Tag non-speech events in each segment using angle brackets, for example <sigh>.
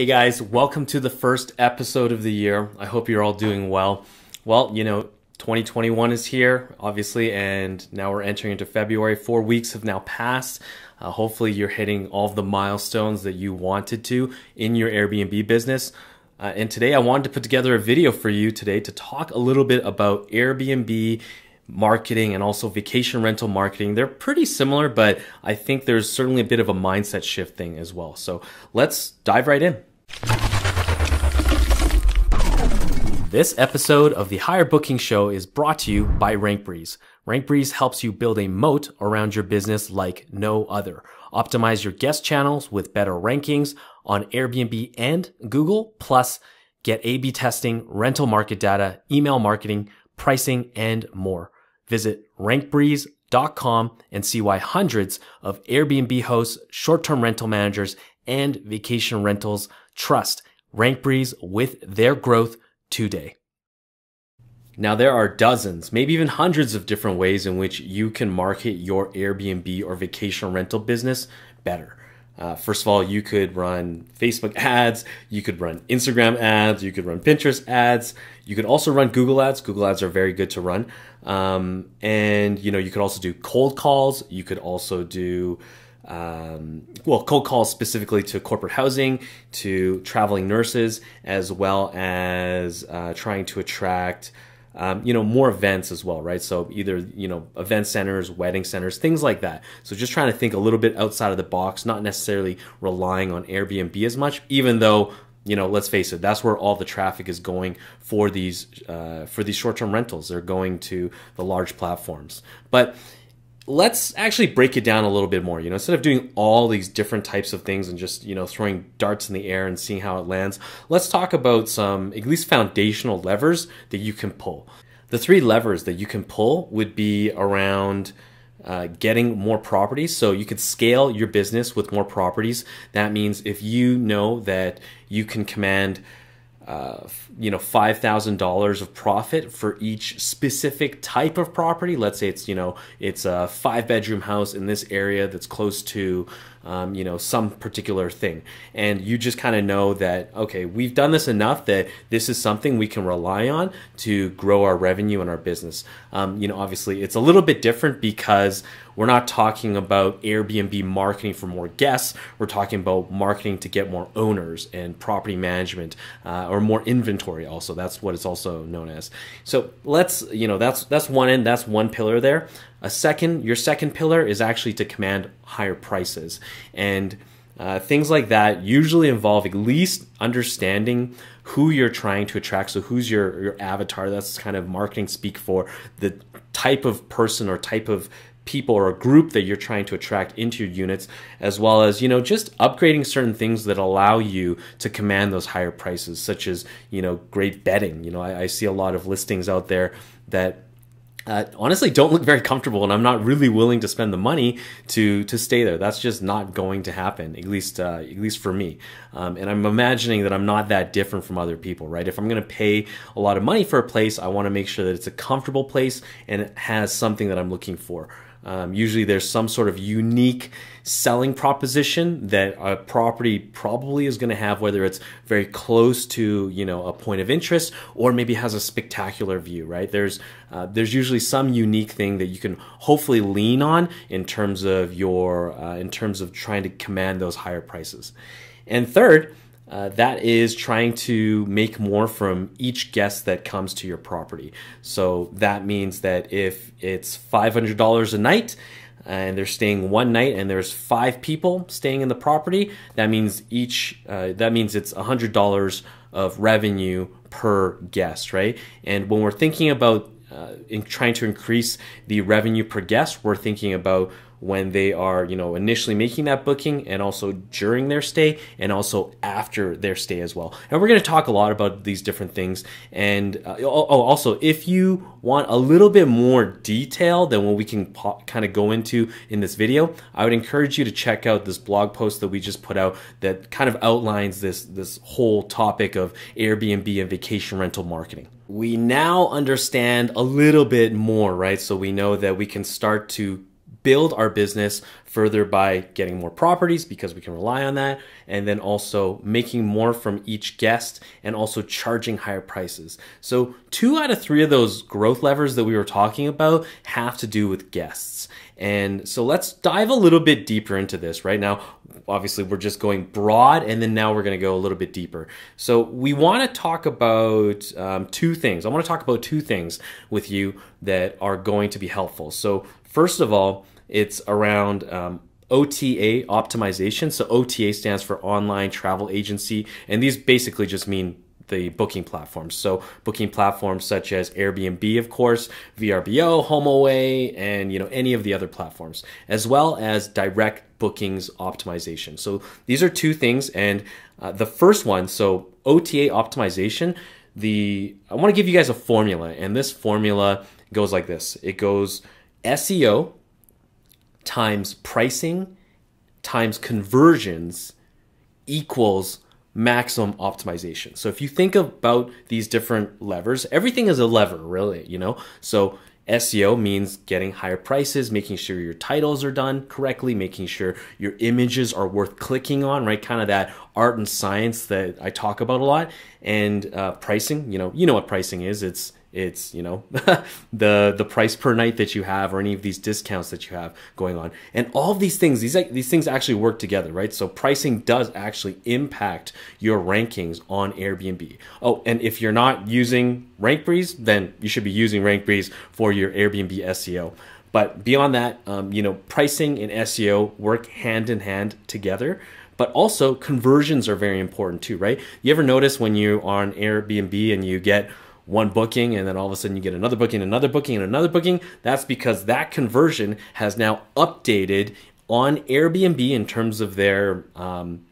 Hey guys, welcome to the first episode of the year. I hope you're all doing well. Well, you know, 2021 is here, obviously, and now we're entering into February. Four weeks have now passed. Uh, hopefully, you're hitting all the milestones that you wanted to in your Airbnb business. Uh, and today, I wanted to put together a video for you today to talk a little bit about Airbnb marketing and also vacation rental marketing. They're pretty similar, but I think there's certainly a bit of a mindset shift thing as well. So let's dive right in. This episode of the Higher Booking Show is brought to you by RankBreeze. RankBreeze helps you build a moat around your business like no other. Optimize your guest channels with better rankings on Airbnb and Google, plus get A-B testing, rental market data, email marketing, pricing, and more. Visit rankbreeze.com and see why hundreds of Airbnb hosts, short-term rental managers, and vacation rentals Trust RankBreeze with their growth today. Now, there are dozens, maybe even hundreds of different ways in which you can market your Airbnb or vacation rental business better. Uh, first of all, you could run Facebook ads, you could run Instagram ads, you could run Pinterest ads, you could also run Google ads. Google ads are very good to run, um, and you know you could also do cold calls. You could also do um, well, cold calls specifically to corporate housing, to traveling nurses, as well as uh, trying to attract, um, you know, more events as well, right? So either you know, event centers, wedding centers, things like that. So just trying to think a little bit outside of the box, not necessarily relying on Airbnb as much, even though you know let's face it that's where all the traffic is going for these uh, for these short-term rentals they're going to the large platforms but let's actually break it down a little bit more. You know, instead of doing all these different types of things and just, you know, throwing darts in the air and seeing how it lands, let's talk about some at least foundational levers that you can pull. The three levers that you can pull would be around uh, getting more properties. So you could scale your business with more properties. That means if you know that you can command uh, you know five thousand dollars of profit for each specific type of property. Let's say it's you know it's a five bedroom house in this area that's close to um, you know some particular thing, and you just kind of know that okay we've done this enough that this is something we can rely on to grow our revenue and our business. Um, you know obviously it's a little bit different because we're not talking about Airbnb marketing for more guests. We're talking about marketing to get more owners and property management uh, or more inventory. Also, that's what it's also known as. So let's you know that's that's one end. That's one pillar there. A second, your second pillar is actually to command higher prices and. Uh, things like that usually involve at least understanding who you're trying to attract. So who's your your avatar? That's kind of marketing speak for the type of person or type of people or group that you're trying to attract into your units as well as you know just upgrading certain things that allow you to command those higher prices such as you know great bedding you know I, I see a lot of listings out there that uh, honestly don't look very comfortable and i'm not really willing to spend the money to to stay there that's just not going to happen at least uh, at least for me um, and i'm imagining that i'm not that different from other people right if i'm going to pay a lot of money for a place i want to make sure that it's a comfortable place and it has something that i'm looking for um, usually there's some sort of unique selling proposition that a property probably is going to have, whether it's very close to, you know, a point of interest or maybe has a spectacular view, right? There's, uh, there's usually some unique thing that you can hopefully lean on in terms of your, uh, in terms of trying to command those higher prices. And third, uh, that is trying to make more from each guest that comes to your property. So that means that if it's $500 a night and they're staying one night and there's five people staying in the property, that means each, uh, that means it's $100 of revenue per guest, right? And when we're thinking about uh, in trying to increase the revenue per guest, we're thinking about when they are, you know, initially making that booking and also during their stay and also after their stay as well. And we're going to talk a lot about these different things. And uh, oh, also, if you want a little bit more detail than what we can kind of go into in this video, I would encourage you to check out this blog post that we just put out that kind of outlines this, this whole topic of Airbnb and vacation rental marketing we now understand a little bit more, right? So we know that we can start to build our business further by getting more properties because we can rely on that and then also making more from each guest and also charging higher prices. So, two out of three of those growth levers that we were talking about have to do with guests. And so let's dive a little bit deeper into this right now. Obviously, we're just going broad, and then now we're going to go a little bit deeper. So, we want to talk about um, two things. I want to talk about two things with you that are going to be helpful. So, First of all, it's around um, OTA optimization. So OTA stands for online travel agency, and these basically just mean the booking platforms. So booking platforms such as Airbnb, of course, VRBO, HomeAway, and you know any of the other platforms, as well as direct bookings optimization. So these are two things, and uh, the first one, so OTA optimization. The I want to give you guys a formula, and this formula goes like this. It goes SEO times pricing times conversions equals maximum optimization. So if you think about these different levers, everything is a lever really, you know? So SEO means getting higher prices, making sure your titles are done correctly, making sure your images are worth clicking on, right? Kind of that art and science that I talk about a lot. And uh, pricing, you know, you know what pricing is. It's it's you know <laughs> the the price per night that you have or any of these discounts that you have going on and all these things these these things actually work together right so pricing does actually impact your rankings on airbnb oh and if you're not using rankbreeze then you should be using rankbreeze for your airbnb seo but beyond that um, you know pricing and seo work hand in hand together but also conversions are very important too right you ever notice when you're on airbnb and you get one booking and then all of a sudden you get another booking, another booking, and another booking. That's because that conversion has now updated on Airbnb in terms of their um,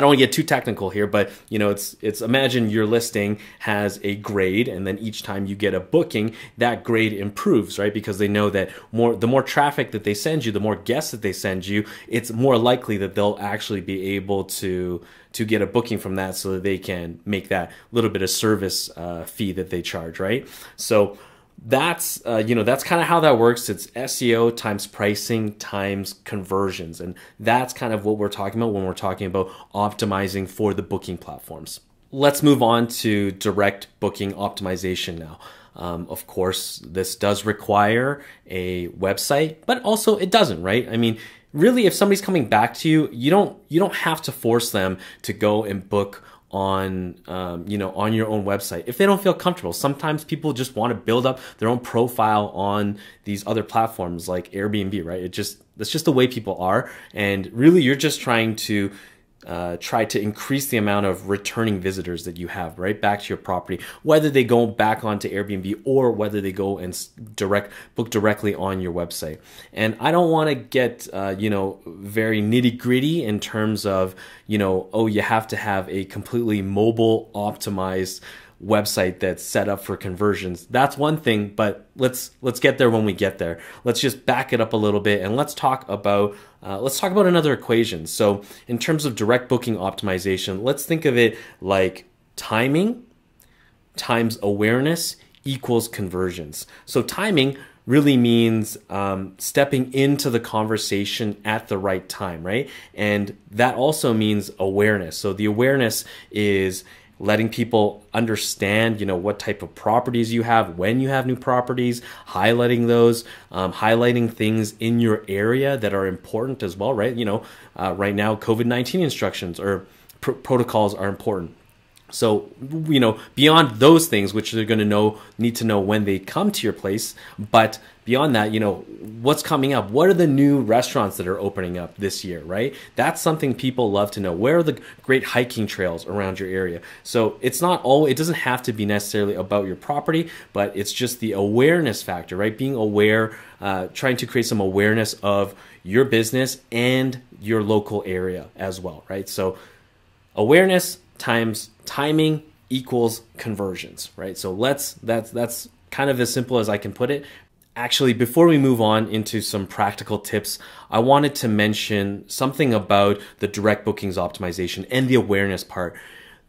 I don't want to get too technical here, but you know, it's it's imagine your listing has a grade, and then each time you get a booking, that grade improves, right? Because they know that more the more traffic that they send you, the more guests that they send you, it's more likely that they'll actually be able to to get a booking from that, so that they can make that little bit of service uh, fee that they charge, right? So that's uh, you know that's kind of how that works it's seo times pricing times conversions and that's kind of what we're talking about when we're talking about optimizing for the booking platforms let's move on to direct booking optimization now um, of course this does require a website but also it doesn't right i mean really if somebody's coming back to you you don't you don't have to force them to go and book on um, you know on your own website if they don't feel comfortable sometimes people just want to build up their own profile on these other platforms like airbnb right it just that's just the way people are and really you're just trying to uh, try to increase the amount of returning visitors that you have right back to your property, whether they go back onto Airbnb or whether they go and direct book directly on your website. And I don't want to get uh, you know very nitty gritty in terms of you know oh you have to have a completely mobile optimized website that's set up for conversions. That's one thing, but let's let's get there when we get there. Let's just back it up a little bit and let's talk about uh, let's talk about another equation. So in terms of direct booking optimization, let's think of it like timing times awareness equals conversions. So timing really means um, stepping into the conversation at the right time, right? And that also means awareness. So the awareness is letting people understand you know what type of properties you have when you have new properties highlighting those um, highlighting things in your area that are important as well right you know uh, right now covid-19 instructions or pr protocols are important so, you know, beyond those things, which they're going to know, need to know when they come to your place. But beyond that, you know, what's coming up? What are the new restaurants that are opening up this year, right? That's something people love to know. Where are the great hiking trails around your area? So it's not all, it doesn't have to be necessarily about your property, but it's just the awareness factor, right? Being aware, uh, trying to create some awareness of your business and your local area as well, right? So awareness times timing equals conversions, right? So let's that's that's kind of as simple as I can put it. Actually, before we move on into some practical tips, I wanted to mention something about the direct bookings optimization and the awareness part.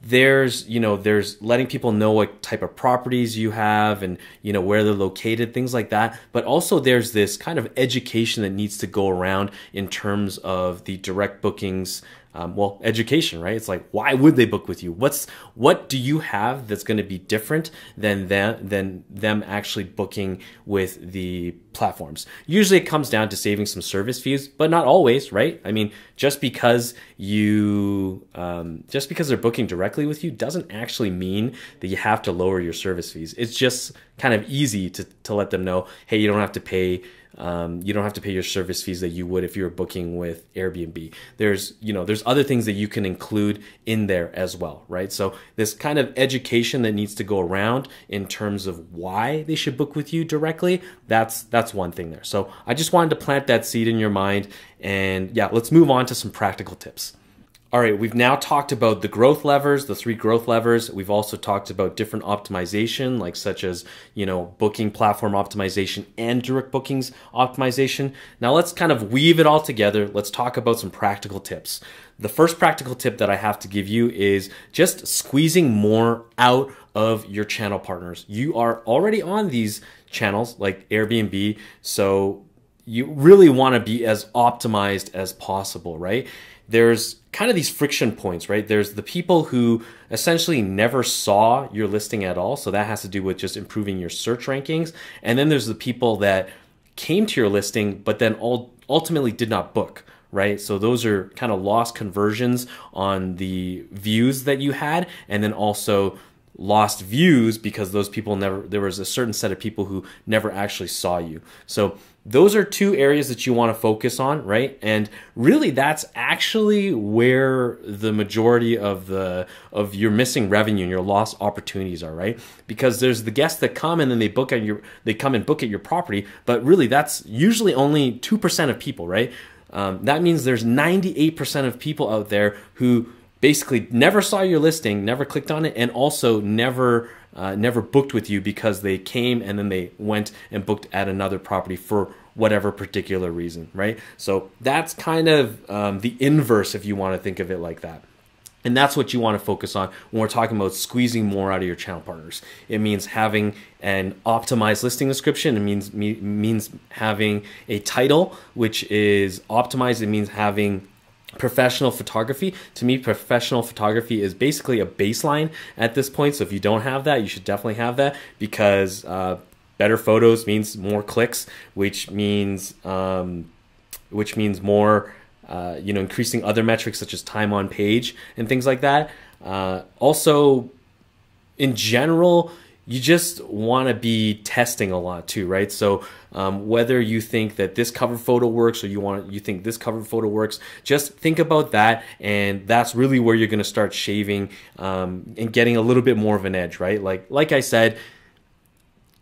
There's, you know, there's letting people know what type of properties you have and, you know, where they're located, things like that. But also there's this kind of education that needs to go around in terms of the direct bookings um, well education right it's like why would they book with you what's what do you have that's going to be different than them than them actually booking with the platforms usually it comes down to saving some service fees but not always right i mean just because you um, just because they're booking directly with you doesn't actually mean that you have to lower your service fees it's just kind of easy to, to let them know hey you don't have to pay um, you don't have to pay your service fees that you would if you were booking with Airbnb. There's, you know, there's other things that you can include in there as well, right? So this kind of education that needs to go around in terms of why they should book with you directly, that's that's one thing there. So I just wanted to plant that seed in your mind and yeah, let's move on to some practical tips. All right, we've now talked about the growth levers, the three growth levers. We've also talked about different optimization, like such as, you know, booking platform optimization and direct bookings optimization. Now let's kind of weave it all together. Let's talk about some practical tips. The first practical tip that I have to give you is just squeezing more out of your channel partners. You are already on these channels like Airbnb, so you really want to be as optimized as possible, right? there's kind of these friction points, right? There's the people who essentially never saw your listing at all. So that has to do with just improving your search rankings. And then there's the people that came to your listing, but then ultimately did not book, right? So those are kind of lost conversions on the views that you had. And then also lost views because those people never, there was a certain set of people who never actually saw you. So those are two areas that you want to focus on, right? And really that's actually where the majority of the of your missing revenue and your lost opportunities are, right? Because there's the guests that come and then they book at your they come and book at your property, but really that's usually only 2% of people, right? Um, that means there's 98% of people out there who basically never saw your listing, never clicked on it, and also never uh, never booked with you because they came and then they went and booked at another property for whatever particular reason, right? So that's kind of um, the inverse if you want to think of it like that. And that's what you want to focus on when we're talking about squeezing more out of your channel partners. It means having an optimized listing description. It means me, means having a title which is optimized. It means having professional photography. To me, professional photography is basically a baseline at this point. So if you don't have that, you should definitely have that because uh, better photos means more clicks, which means um, which means more. Uh, you know, increasing other metrics such as time on page and things like that. Uh, also, in general, you just want to be testing a lot too, right? So um, whether you think that this cover photo works or you want you think this cover photo works, just think about that, and that's really where you're going to start shaving um, and getting a little bit more of an edge, right? Like like I said.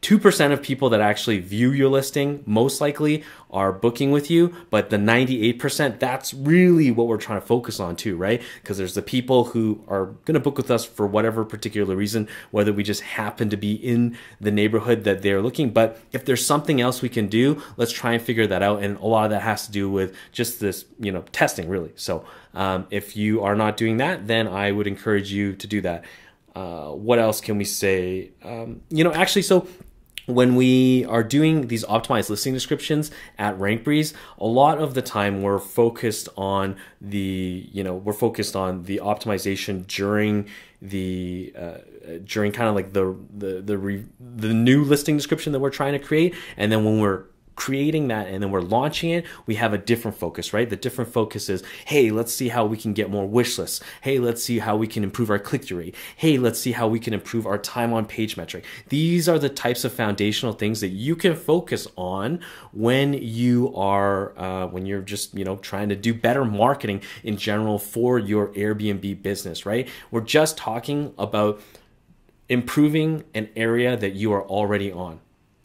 2% of people that actually view your listing most likely are booking with you, but the 98%, that's really what we're trying to focus on too, right? Because there's the people who are going to book with us for whatever particular reason, whether we just happen to be in the neighborhood that they're looking. But if there's something else we can do, let's try and figure that out. And a lot of that has to do with just this, you know, testing really. So um, if you are not doing that, then I would encourage you to do that. Uh, what else can we say? Um, you know, actually, so when we are doing these optimized listing descriptions at RankBreeze, a lot of the time we're focused on the, you know, we're focused on the optimization during the uh, during kind of like the the the, the new listing description that we're trying to create, and then when we're creating that and then we're launching it, we have a different focus, right? The different focus is, hey, let's see how we can get more wish lists. Hey, let's see how we can improve our click through rate. Hey, let's see how we can improve our time on page metric. These are the types of foundational things that you can focus on when you are, uh, when you're just, you know, trying to do better marketing in general for your Airbnb business, right? We're just talking about improving an area that you are already on.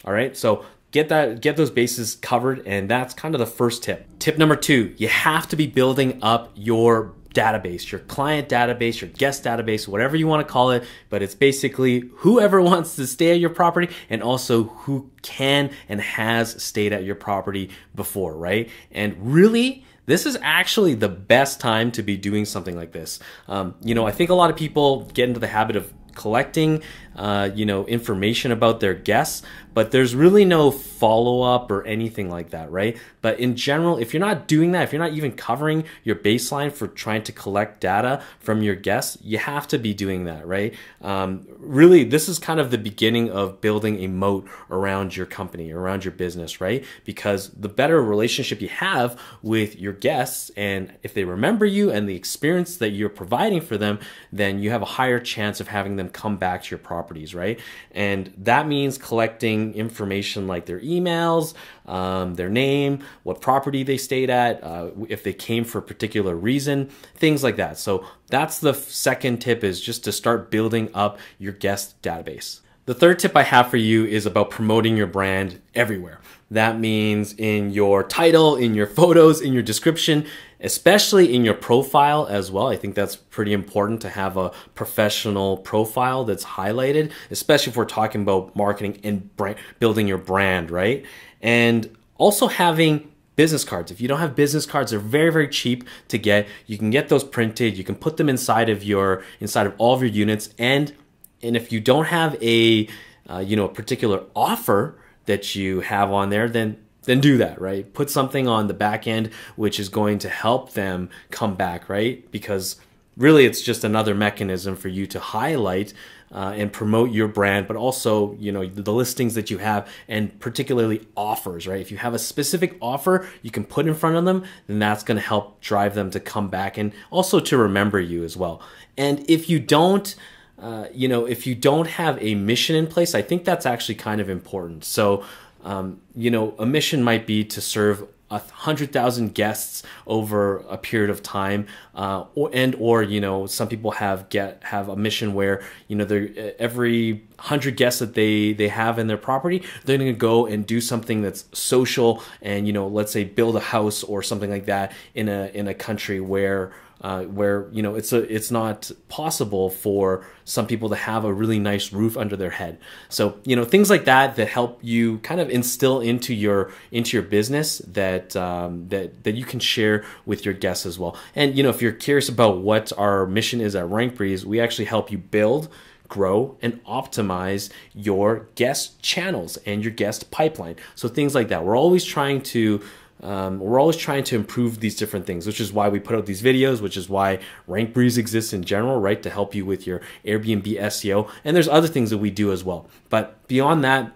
All right. So get that get those bases covered and that's kind of the first tip tip number two you have to be building up your database your client database your guest database whatever you want to call it but it's basically whoever <laughs> wants to stay at your property and also who can and has stayed at your property before right and really this is actually the best time to be doing something like this. Um, you know, I think a lot of people get into the habit of collecting, uh, you know, information about their guests, but there's really no follow up or anything like that, right? But in general, if you're not doing that, if you're not even covering your baseline for trying to collect data from your guests, you have to be doing that, right? Um, really, this is kind of the beginning of building a moat around your company, around your business, right? Because the better relationship you have with your guests, and if they remember you and the experience that you're providing for them, then you have a higher chance of having them then come back to your properties, right? And that means collecting information like their emails, um, their name, what property they stayed at, uh, if they came for a particular reason, things like that. So that's the second tip is just to start building up your guest database. The third tip I have for you is about promoting your brand everywhere. That means in your title, in your photos, in your description, especially in your profile as well. I think that's pretty important to have a professional profile that's highlighted, especially if we're talking about marketing and brand, building your brand, right? And also having business cards. If you don't have business cards, they're very, very cheap to get. You can get those printed. You can put them inside of your, inside of all of your units. And, and if you don't have a, uh, you know, a particular offer that you have on there, then then do that, right? Put something on the back end which is going to help them come back, right? Because really it's just another mechanism for you to highlight uh, and promote your brand but also you know the listings that you have and particularly offers right if you have a specific offer you can put in front of them then that's going to help drive them to come back and also to remember you as well and if you don't uh, you know if you don't have a mission in place i think that's actually kind of important so um, you know, a mission might be to serve a hundred thousand guests over a period of time, uh, or and or you know some people have get have a mission where you know they every hundred guests that they they have in their property they're going to go and do something that's social and you know let's say build a house or something like that in a in a country where uh, where you know it's a, it's not possible for some people to have a really nice roof under their head. So you know things like that that help you kind of instill into your into your business that um, that that you can share with your guests as well. And you know if you're curious about what our mission is at Rank Breeze, we actually help you build grow and optimize your guest channels and your guest pipeline. So things like that. We're always trying to um, we're always trying to improve these different things, which is why we put out these videos, which is why Rank Breeze exists in general, right? To help you with your Airbnb SEO. And there's other things that we do as well. But beyond that,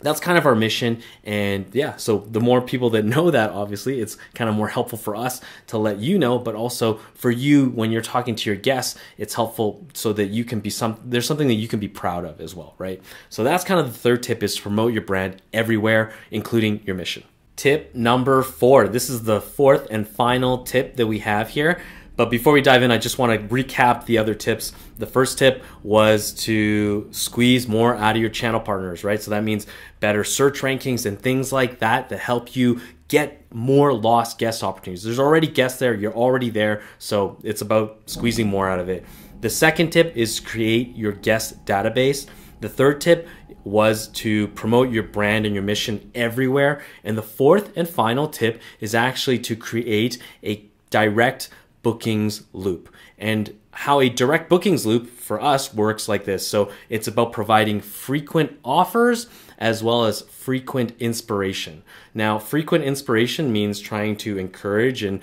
that's kind of our mission and yeah so the more people that <laughs> know that obviously it's kind of more helpful for us to let you know but also for you when you're talking to your guests it's helpful so that you can be some there's something that you can be proud of as well right so that's kind of the third tip is to promote your brand everywhere including your mission tip number four. This is the fourth and final tip that we have here. But before we dive in, I just want to recap the other tips. The first tip was to squeeze more out of your channel partners, right? So that means better search rankings and things like that that help you get more lost guest opportunities. There's already guests there, you're already there, so it's about squeezing more out of it. The second tip is create your guest database. The third tip was to promote your brand and your mission everywhere. And the fourth and final tip is actually to create a direct bookings loop. And how a direct bookings loop for us works like this. So it's about providing frequent offers as well as frequent inspiration. Now, frequent inspiration means trying to encourage and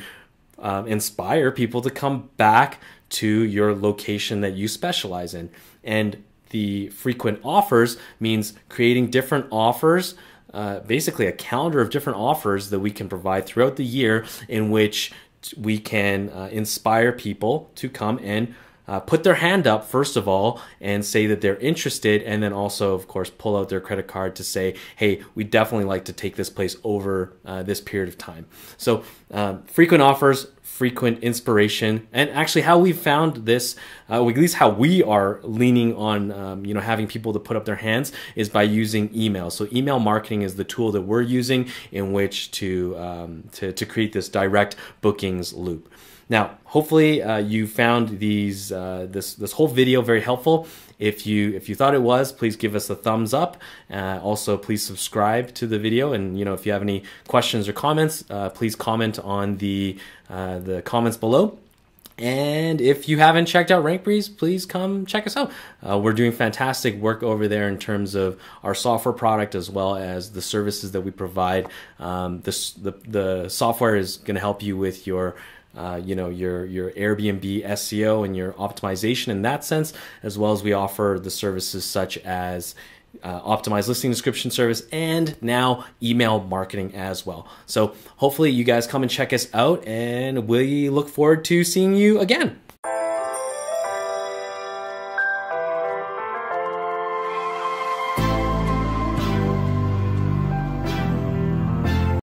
um, inspire people to come back to your location that you specialize in. And the frequent offers means creating different offers uh, basically a calendar of different offers that we can provide throughout the year in which we can uh, inspire people to come and uh, put their hand up first of all and say that they're interested and then also of course pull out their credit card to say hey we definitely like to take this place over uh, this period of time so um, frequent offers frequent inspiration and actually how we found this uh, at least how we are leaning on um, you know having people to put up their hands is by using email so email marketing is the tool that we're using in which to um, to, to create this direct bookings loop now, hopefully, uh, you found these uh, this this whole video very helpful. If you if you thought it was, please give us a thumbs up. Uh, also, please subscribe to the video. And you know, if you have any questions or comments, uh, please comment on the uh, the comments below. And if you haven't checked out Rank Breeze, please come check us out. Uh, we're doing fantastic work over there in terms of our software product as well as the services that we provide. Um, this, the, the software is going to help you with your uh, you know your your Airbnb SEO and your optimization in that sense, as well as we offer the services such as uh, optimized listing description service and now email marketing as well. So hopefully you guys come and check us out, and we look forward to seeing you again.